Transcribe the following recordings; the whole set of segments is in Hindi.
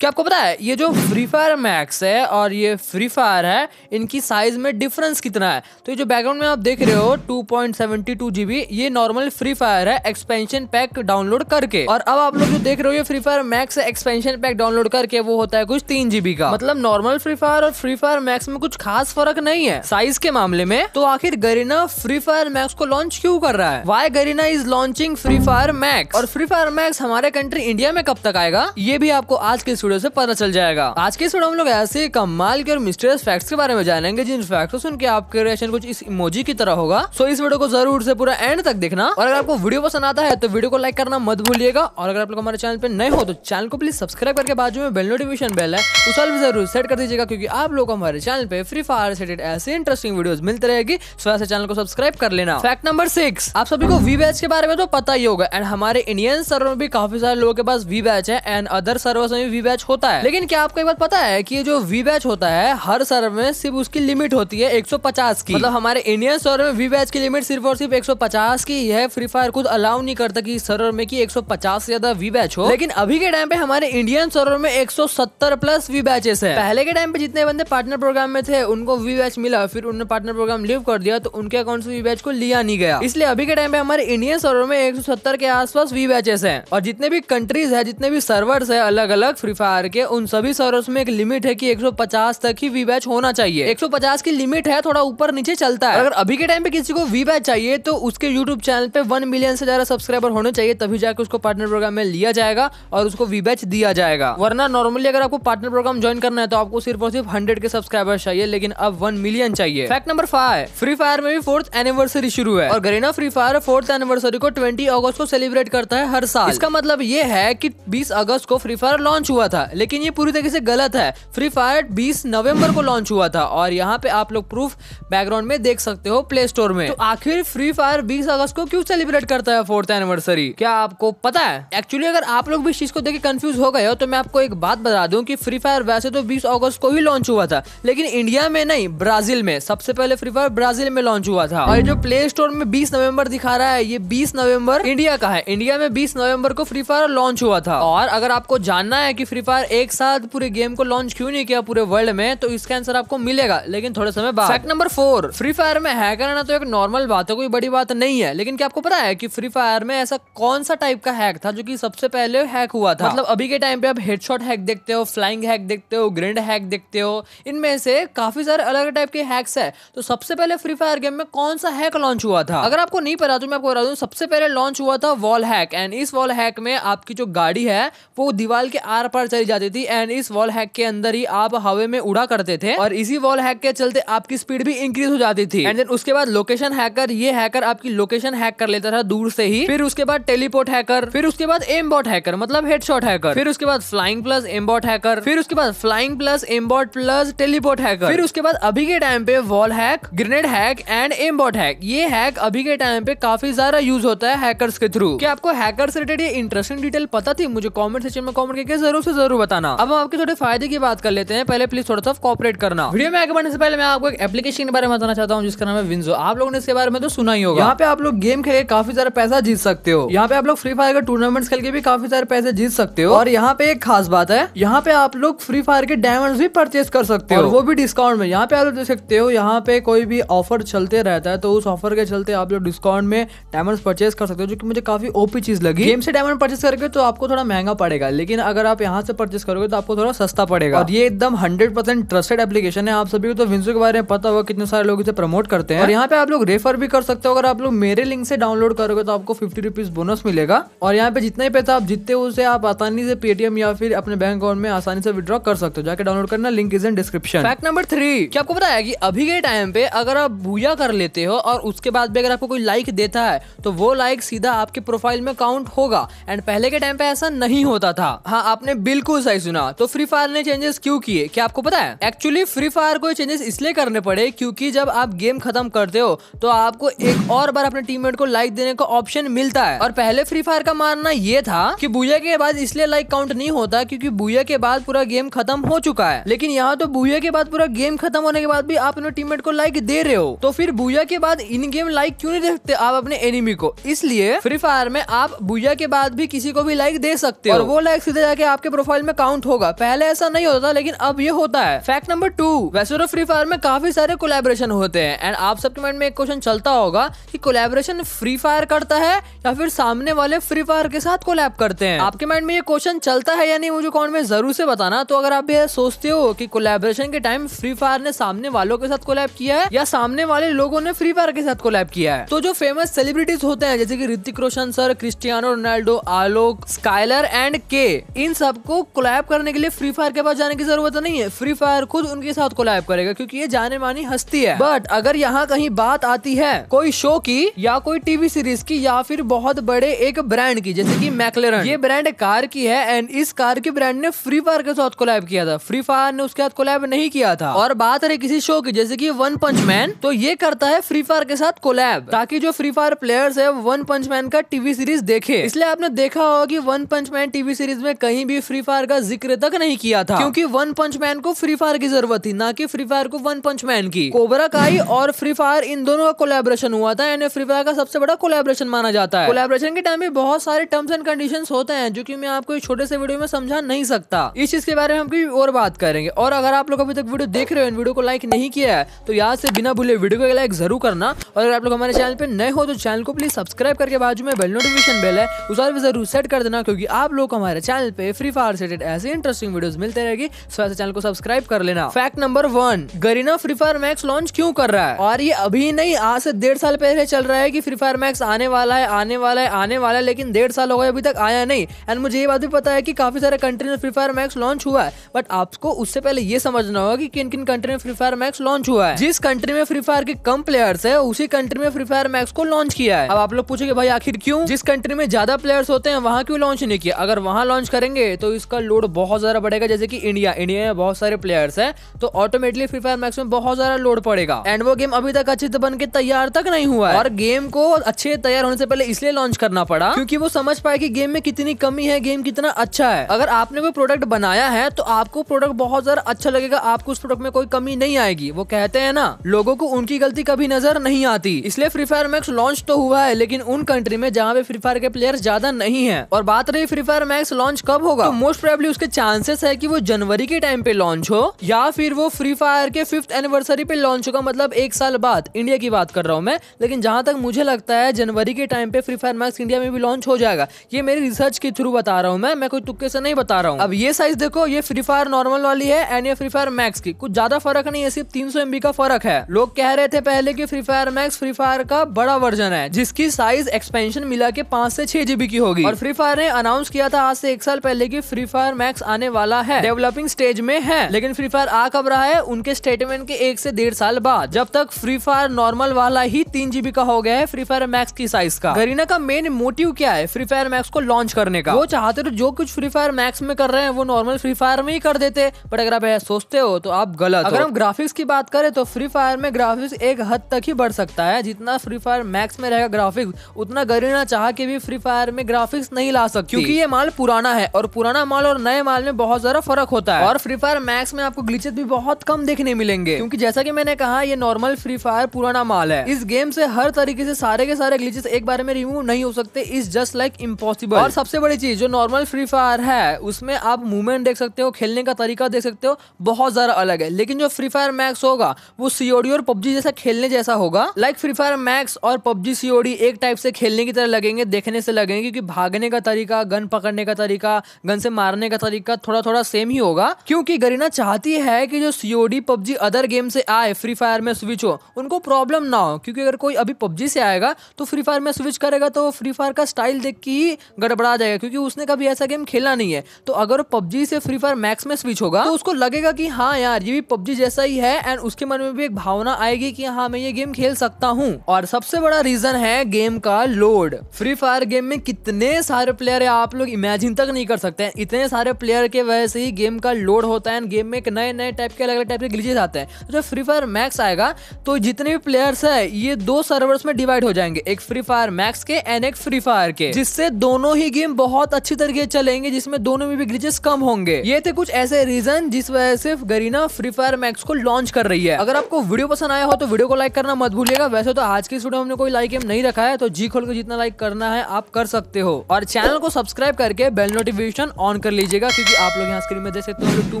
क्या आपको पता है ये जो फ्री फायर मैक्स है और ये फ्री फायर है इनकी साइज में डिफरेंस कितना है तो ये जो बैकग्राउंड में आप देख रहे हो 2.72 जीबी ये नॉर्मल फ्री फायर है एक्सपेंशन पैक डाउनलोड करके और अब आप लोग जो देख रहे हो ये Free fire Max expansion pack download करके वो होता है कुछ तीन जीबी का मतलब नॉर्मल फ्री फायर और फ्री फायर मैक्स में कुछ खास फर्क नहीं है साइज के मामले में तो आखिर गरीना फ्री फायर मैक्स को लॉन्च क्यूँ कर रहा है why Garena is launching Free fire max और फ्री फायर मैक्स हमारे कंट्री इंडिया में कब तक आएगा ये भी आपको आज के वीडियो से पता चल जाएगा आज के इस वीडियो में लोग ऐसे कमाल के और मिस्टेरियस फैक्ट्स के बारे में जानेंगे जिन फैक्ट को सुन के आपके रिएक्शन कुछ इस इमोजी की तरह होगा सो इस वीडियो को जरूर से पूरा एंड तक देखना और अगर आपको वीडियो पसंद आता है तो वीडियो को लाइक करना मत भूलिएगा और अगर आप लोग हमारे चैनल पर नए हो तो चैनल को प्लीज सब्सक्राइब करके बाजू में बेल नोटिफिकेशन बेल है उस भी जरूर सेट कर दीजिएगा क्योंकि आप लोग हमारे चैनल पे फ्री फायर रिलेटेड ऐसे इंटरेस्टिंग वीडियोस मिलते रहेगी सो ऐसे चैनल को सब्सक्राइब कर लेना फैक्ट नंबर सिक्स आप सभी को वी बैच के बारे में तो पता ही होगा एंड हमारे इंडियन सर्वर में भी काफी सारे लोगों के पास वी बैच है एंड अदर सर्वर में भी वी बैच बैच होता है लेकिन क्या आपको एक बात पता है की जो वी बैच होता है हर सर्व में सिर्फ उसकी लिमिट होती है 150 की मतलब हमारे इंडियन सर्वर में वी बैच की लिमिट सिर्फ और सिर्फ 150 की है फ्री फायर खुद अलाउ नहीं करता की सर्वर में की 150 से ज्यादा वी बैच हो लेकिन अभी के टाइम पे हमारे इंडियन सर्वर में 170 प्लस वी बैचेस है पहले के टाइम पे जितने बंदे पार्टनर प्रोग्राम में थे उनको वी बैच मिला फिर उन्होंने पार्टनर प्रोग्राम लिव कर दिया तो उनके अकाउंट से वी बैच को लिया नहीं गया इसलिए अभी के टाइम पे हमारे इंडियन सर्वर में एक के आसपास वी बैचेस है और जितने भी कंट्रीज है जितने भी सर्वर है अलग अलग फ्री फायर प्रकार के उन सभी सर्वर्स में एक लिमिट है कि 150 तक ही वी बैच होना चाहिए 150 की लिमिट है थोड़ा ऊपर नीचे चलता है अगर अभी के टाइम पे किसी को वी बैच चाहिए तो उसके यूट्यूब चैनल पे वन मिलियन से ज्यादा सब्सक्राइबर होने चाहिए तभी जाकर उसको पार्टनर प्रोग्राम में लिया जाएगा और उसको वी बैच दिया जाएगा वरना नॉर्मली अगर आपको पार्टनर प्रोग्राम ज्वाइन करना है तो आपको सिर्फ और सिर्फ हंड्रेड के सब्सक्राइबर चाहिए लेकिन अब वन मिलियन चाहिए fact number five Free Fire में भी फोर्थ एनिवर्सरी शुरू है और Garena free Fire fourth anniversary को ट्वेंटी अगस्त को सेलिब्रेट करता है हर साल इसका मतलब ये है की बीस अगस्त को फ्री फायर लॉन्च हुआ था था लेकिन ये पूरी तरीके से गलत है फ्री फायर 20 नवंबर को लॉन्च हुआ था और यहाँ पे आप लोग प्रूफ बैकग्राउंड में देख सकते हो प्ले स्टोर में तो आखिर फ्री फायर 20 अगस्त को क्यों सेलिब्रेट करता है फोर्थ एनिवर्सरी क्या आपको पता है एक्चुअली अगर आप लोग भी इस चीज को देख कंफ्यूज हो गए हो तो मैं आपको एक बात बता दूं की फ्री फायर वैसे तो बीस अगस्त को ही लॉन्च हुआ था लेकिन इंडिया में नहीं ब्राजील में सबसे पहले फ्री फायर ब्राजील में लॉन्च हुआ था और जो प्ले स्टोर में बीस नवम्बर दिखा रहा है ये बीस नवम्बर इंडिया का है इंडिया में बीस नवम्बर को फ्री फायर लॉन्च हुआ था और अगर आपको जानना है की फ्री फायर एक साथ पूरे गेम को लॉन्च क्यों नहीं किया पूरे वर्ल्ड में तो इसका आंसर आपको मिलेगा लेकिन थोड़े समय बाद fact number four Free Fire में हैकर आना तो एक नॉर्मल बात है कोई बड़ी बात नहीं है लेकिन क्या आपको पता है कि फ्री फायर में ऐसा कौन सा टाइप का हैक था जो कि सबसे पहले हैक हुआ था मतलब अभी के टाइम पे आप हेडशॉट हैक देखते हो फ्लाइंग हैक देखते हो ग्रेंड हैक देखते हो इनमें से काफी सारे अलग टाइप के हैक्स है तो सबसे पहले फ्री फायर गेम में कौन सा हैक लॉन्च हुआ था अगर आपको नहीं पता तो मैं आपको बता दूं सबसे पहले लॉन्च हुआ था वॉल हैक एंड इस वॉल हैक में आपकी जो गाड़ी है वो दीवार के आर पार चली जाती थी एंड इस वॉल हैक के अंदर ही आप हवे में उड़ा करते थे और इसी वॉल हैक के चलते आपकी स्पीड भी इंक्रीज हो जाती थी एंड देन उसके बाद लोकेशन हैकर ये हैकर आपकी लोकेशन हैक कर लेता था दूर से ही फिर उसके बाद टेलीपोर्ट हैकर फिर उसके बाद एमबॉट हैकर मतलब हेडशॉट हैकर फिर उसके बाद फ्लाइंग प्लस एमबॉट हैकर फिर उसके बाद flying plus aimbot plus teleport hacker फिर उसके बाद अभी के टाइम पे wall hack grenade hack and aimbot hack ये हैक अभी के टाइम पे काफी ज्यादा यूज होता है हैकर्स के थ्रू क्या आपको हैकर रिलेटेड ये इंटरेस्टिंग डिटेल पता थी मुझे कॉमेंट सेक्शन में कॉमेंट करके जरूर से जरूर बताना अब हम आपके थोड़े फायदे की बात कर लेते हैं पहले प्लीज थोड़ा सा कॉपरेट करना वीडियो में आगे बढ़ने से पहले मैं आपको एक एप्लीकेशन के बारे में बताना चाहता हूँ जिसका नाम है विंजो आप लोगों ने इसके बारे में तो सुना ही होगा यहाँ पे आप लोग गेम खेल काफी सारा पैसा जीत सकते हो यहाँ पे आप लोग फ्री फायर का टूर्नामेंट खेल के भी काफी सारे पैसे जीत सकते हो और यहाँ पे एक खास बात है यहाँ पे आप लोग फ्री फायर के डायमंड भी परचेज कर सकते हो वो भी डिस्काउंट में यहाँ पे आप लोग देख सकते हो यहाँ पे कोई भी ऑफर चलते रहता है तो उस ऑफर के चलते आप लोग डिस्काउंट में डायमंड परचेज कर सकते हो जो की मुझे काफी ओपी चीज लगी गेम से डायमंड परचेज करके तो आपको थोड़ा महंगा पड़ेगा लेकिन अगर आप यहाँ से परचेस करोगे तो आपको थोड़ा सस्ता पड़ेगा और ये एकदम हंड्रेड परसेंट ट्रस्टेड एप्लीकेशन है आप सभी को तो विंसू के बारे में पता होगा कितने सारे लोग इसे प्रमोट करते हैं और यहाँ पे आप लोग रेफर भी कर सकते हो अगर आप लोग मेरे लिंक से डाउनलोड करोगे तो आपको फिफ्टी रुपीज बोनस मिलेगा और यहाँ पे जितना ही पैसा आप जितते हो उसे आप आसानी से पेटीएम या फिर अपने बैंक अकाउंट में आसानी से विद्रॉ कर सकते हो जाकर डाउनलोड करना link is in description fact number three क्या आपको पता है कि अभी के टाइम पे अगर आप भूया कर लेते हो और उसके बाद भी अगर आपको कोई लाइक देता है तो वो लाइक सीधा आपके प्रोफाइल में काउंट होगा एंड पहले के टाइम पे ऐसा नहीं होता था हाँ आपने बिल बिल्कुल सही सुना तो फ्री फायर ने चेंजेस क्यों किए क्या आपको पता है एक्चुअली फ्री फायर को चेंजेस इसलिए करने पड़े क्योंकि जब आप गेम खत्म करते हो तो आपको एक और बार अपने टीममेट को लाइक देने का ऑप्शन मिलता है और पहले फ्री फायर का मानना ये था कि बुया के बाद इसलिए लाइक काउंट नहीं होता क्योंकि बुया के बाद पूरा गेम खत्म हो चुका है लेकिन यहाँ तो बुया के बाद पूरा गेम खत्म होने के बाद भी आप अपने टीममेट को लाइक दे रहे हो तो फिर बुया के बाद इन गेम लाइक क्यों नहीं दे आप अपने एनिमी को इसलिए फ्री फायर में आप बुया के बाद भी किसी को भी लाइक दे सकते हो और वो लाइक सीधे जाके आपके प्रोफाइल में काउंट होगा पहले ऐसा नहीं होता था लेकिन अब ये होता है फैक्ट नंबर टू वैसे तो फ्री फायर में काफी सारे कोलेबोरेशन होते हैं एंड आप सबके माइंड में एक क्वेश्चन चलता होगा कि कोलेबोरेशन फ्री फायर करता है या फिर सामने वाले फ्री फायर के साथ कोलैब करते हैं आपके माइंड में ये क्वेश्चन चलता है या नहीं मुझे कॉमेंट में जरूर से बताना तो अगर आप ये सोचते हो कि कोलेबोरेशन के टाइम फ्री फायर ने सामने वालों के साथ कोलैब किया है या सामने वाले लोगों ने फ्री फायर के साथ कोलैब किया है तो जो फेमस सेलिब्रिटीज होते हैं जैसे की Hrithik Roshan sir Cristiano Ronaldo Alok Skyler and के इन सबको कोलैब करने के लिए फ्री फायर के पास जाने की जरूरत तो नहीं है फ्री फायर खुद उनके साथ कोलैब करेगा क्योंकि ये जाने मानी हस्ती है बट अगर यहाँ कहीं बात आती है कोई शो की या कोई टीवी सीरीज की या फिर बहुत बड़े एक ब्रांड की जैसे की मैकलेरन ये ब्रांड कार की है एंड इस कार की ब्रांड ने फ्री फायर के साथ कोलैब किया था फ्री फायर ने उसके साथ कोलैब नहीं किया था और बात रही किसी शो की जैसे की वन पंच मैन तो ये करता है फ्री फायर के साथ कोलैब ताकि जो फ्री फायर प्लेयर्स है वन पंच मैन का टीवी सीरीज देखे इसलिए आपने देखा होगा की one punch man TV series में कहीं भी फ्री फायर का जिक्र तक नहीं किया था क्योंकि वन पंच मैन को फ्री फायर की जरूरत थी ना कि फ्री फायर को वन पंच मैन की कोबरा काई और फ्री फायर इन दोनों का कोलेब्रेशन हुआ था यानी फ्री फायर का सबसे बड़ा कोलेब्रेशन माना जाता है कोलेबोरेशन के टाइम में बहुत सारे टर्म्स एंड कंडीशन होते हैं जो की मैं आपको छोटे से वीडियो में समझा नहीं सकता इस चीज के बारे में हम कभी और बात करेंगे और अगर आप लोग अभी तक वीडियो देख रहे हो वीडियो को लाइक नहीं किया है तो यहाँ से बिना भूले वीडियो को लाइक जरूर करना और अगर आप लोग हमारे चैनल पे नए हो तो चैनल को प्लीज सब्सक्राइब करके बाजू में बेल नोटिफिकेशन बेल है उस भी जरूर सेट कर देना क्योंकि आप लोग हमारे चैनल पे फ्री फायर से रिलेटेड ऐसे इंटरेस्टिंग वीडियोस मिलते रहेगी सो ऐसे चैनल को सब्सक्राइब कर लेना fact number one Garena free fire max launch क्यों कर रहा है और ये अभी नहीं आज से डेढ़ साल पहले चल रहा है की फ्री फायर मैक्स आने वाला है आने वाला है आने वाला है लेकिन डेढ़ साल हो गए अभी तक आया नहीं एंड मुझे ये बात भी पता है की काफी सारे कंट्री में फ्री फायर मैक्स लॉन्च हुआ है बट आपको उससे पहले ये समझना होगा की किन किन कंट्री में फ्री फायर मैक्स लॉन्च हुआ है जिस कंट्री में फ्री फायर के कम प्लेयर्स है उसी कंट्री में फ्री फायर मैक्स को लॉन्च किया है अब आप लोग पूछेंगे भाई आखिर क्यों जिस कंट्री में ज्यादा प्लेयर्स होते हैं वहाँ क्यों लॉन्च नहीं किया अगर वहाँ लॉन्च करेंगे तो इस उसका लोड बहुत ज़्यादा बढ़ेगा जैसे कि इंडिया इंडिया में बहुत सारे प्लेयर्स हैं तो ऑटोमेटिकली फ्री फायर मैक्स में बहुत ज़्यादा लोड पड़ेगा एंड वो गेम अभी तक अच्छे से बन के तैयार तक नहीं हुआ है और गेम को अच्छे तैयार होने से पहले इसलिए लॉन्च करना पड़ा क्योंकि वो समझ पाए कि गेम में कितनी कमी है गेम कितना अच्छा है अगर आपने कोई प्रोडक्ट बनाया है तो आपको प्रोडक्ट बहुत ज्यादा अच्छा लगेगा आपको उस प्रोडक्ट में कोई कमी नहीं आएगी वो कहते हैं ना लोगों को उनकी गलती कभी नजर नहीं आती इसलिए फ्री फायर मैक्स लॉन्च तो हुआ है लेकिन उन कंट्री में जहाँ पे फ्री फायर के प्लेयर ज्यादा नहीं है और बात रही फ्री फायर मैक्स लॉन्च कब होगा तो मोस्ट मोस्ट प्रोबेबली उसके चांसेस है कि वो जनवरी के टाइम पे लॉन्च हो या फिर वो फ्री फायर के फिफ्थ एनिवर्सरी पे लॉन्च होगा मतलब एक साल बाद इंडिया की बात कर रहा हूँ मैं लेकिन जहां तक मुझे लगता है जनवरी के टाइम पे फ्री फायर मैक्स इंडिया में भी लॉन्च हो जाएगा ये मेरी रिसर्च के थ्रू बता रहा हूँ मैं मैं कोई तुक्के से नहीं बता रहा हूँ अब ये साइज देखो ये फ्री फायर नॉर्मल वाली है एंड ये फ्री फायर मैक्स की कुछ ज्यादा फर्क नहीं है सिर्फ तीन सौ का फर्क है लोग कह रहे थे पहले की free fire max free fire का बड़ा वर्जन है जिसकी साइज एक्सपेंशन मिला के पांच से छह जीबी की होगी और फ्री फायर ने अनाउंस किया था आज से एक साल पहले की फ्री फायर मैक्स आने वाला है डेवलपिंग स्टेज में है लेकिन फ्री फायर आ कब रहा है उनके स्टेटमेंट के एक से डेढ़ साल बाद जब तक फ्री फायर नॉर्मल वाला ही तीन जीबी का हो गया है फ्री फायर मैक्स की साइज का गरीना का मेन मोटिव क्या है फ्री फायर मैक्स को लॉन्च करने का वो चाहते तो जो कुछ फ्री फायर मैक्स में कर रहे हैं वो नॉर्मल फ्री फायर में ही कर देते बट अगर आप ऐसा सोचते हो तो आप गलत अगर हम ग्राफिक्स की बात करें तो फ्री फायर में ग्राफिक्स एक हद तक ही बढ़ सकता है जितना फ्री फायर मैक्स में रहेगा ग्राफिक्स उतना गरीना चाह के भी फ्री फायर में ग्राफिक्स नहीं ला सकती क्योंकि ये माल पुराना है और पुराना माल और नए माल में बहुत ज्यादा फर्क होता है और फ्री फायर मैक्स में आपको ग्लिचेस भी बहुत कम देखने मिलेंगे क्योंकि जैसा की मैंने कहा ये नॉर्मल फ्री फायर पुराना माल है इस गेम से हर तरीके से सारे के सारे ग्लिचेस एक बार में रिमूव नहीं हो सकते इज जस्ट लाइक इम्पॉसिबल और सबसे बड़ी चीज जो नॉर्मल फ्री फायर है उसमें आप मूवमेंट देख सकते हो खेलने का तरीका देख सकते हो बहुत ज्यादा अलग है लेकिन जो फ्री फायर मैक्स होगा वो सीओडी और पबजी जैसा खेलने जैसा होगा लाइक फ्री फायर मैक्स और पबजी सीओडी एक टाइप से खेलने की तरह लगेंगे देखने से लगेंगे क्योंकि भागने का तरीका गन पकड़ने का तरीका गन से मारने का तरीका थोड़ा थोड़ा सेम ही होगा क्योंकि गरीना चाहती है कि जो सीओडी पबजी अदर गेम से आए फ्री फायर में स्विच हो उनको प्रॉब्लम ना हो क्योंकि अगर कोई अभी पबजी से आएगा तो फ्री फायर में स्विच करेगा तो फ्री फायर का स्टाइल देख के ही गड़बड़ा जाएगा क्योंकि उसने कभी ऐसा गेम खेला नहीं है तो अगर पबजी से फ्री फायर मैक्स में स्विच होगा तो उसको लगेगा कि हाँ यार ये भी पबजी जैसा ही है एंड उसके मन में भी एक भावना आएगी कि हाँ मैं ये गेम खेल सकता हूँ और सबसे बड़ा रीजन है गेम का लोड फ्री फायर गेम में कितने सारे प्लेयर है आप लोग इमेजिन तक नहीं कर सकते इतने सारे प्लेयर के वजह से ही गेम का लोड होता है गेम में एक नए नए टाइप के अलग अलग टाइप के ग्लिचेस आते हैं जब फ्री फायर मैक्स आएगा तो जितने भी प्लेयर्स है ये दो सर्वर्स में डिवाइड हो जाएंगे एक फ्री फायर मैक्स के एंड एक फ्री फायर के जिससे दोनों ही गेम बहुत अच्छी तरीके चलेंगे जिसमें दोनों में भी ग्लिचेस कम होंगे ये थे कुछ ऐसे रीजन जिस वजह से गरीना फ्री फायर मैक्स को लॉन्च कर रही है अगर आपको वीडियो पसंद आया हो तो वीडियो को लाइक करना मत भूलिएगा वैसे तो आज की वीडियो हमने कोई लाइक एम नहीं रखा है तो जी खोल के जितना लाइक करना है आप कर सकते हो और चैनल को सब्सक्राइब करके बेल नोटिफिकेशन ऑन ऑन कर लीजिएगा क्योंकि आप लोग यहाँ स्क्रीन में देख सकते हो टू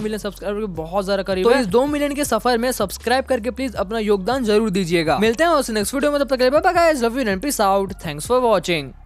मिलियन सब्सक्राइबर के बहुत ज्यादा करीब तो इस दो मिलियन के सफर में सब्सक्राइब करके प्लीज अपना योगदान जरूर दीजिएगा मिलते हैं उस नेक्स्ट वीडियो में तब तक love you and peace out thanks for watching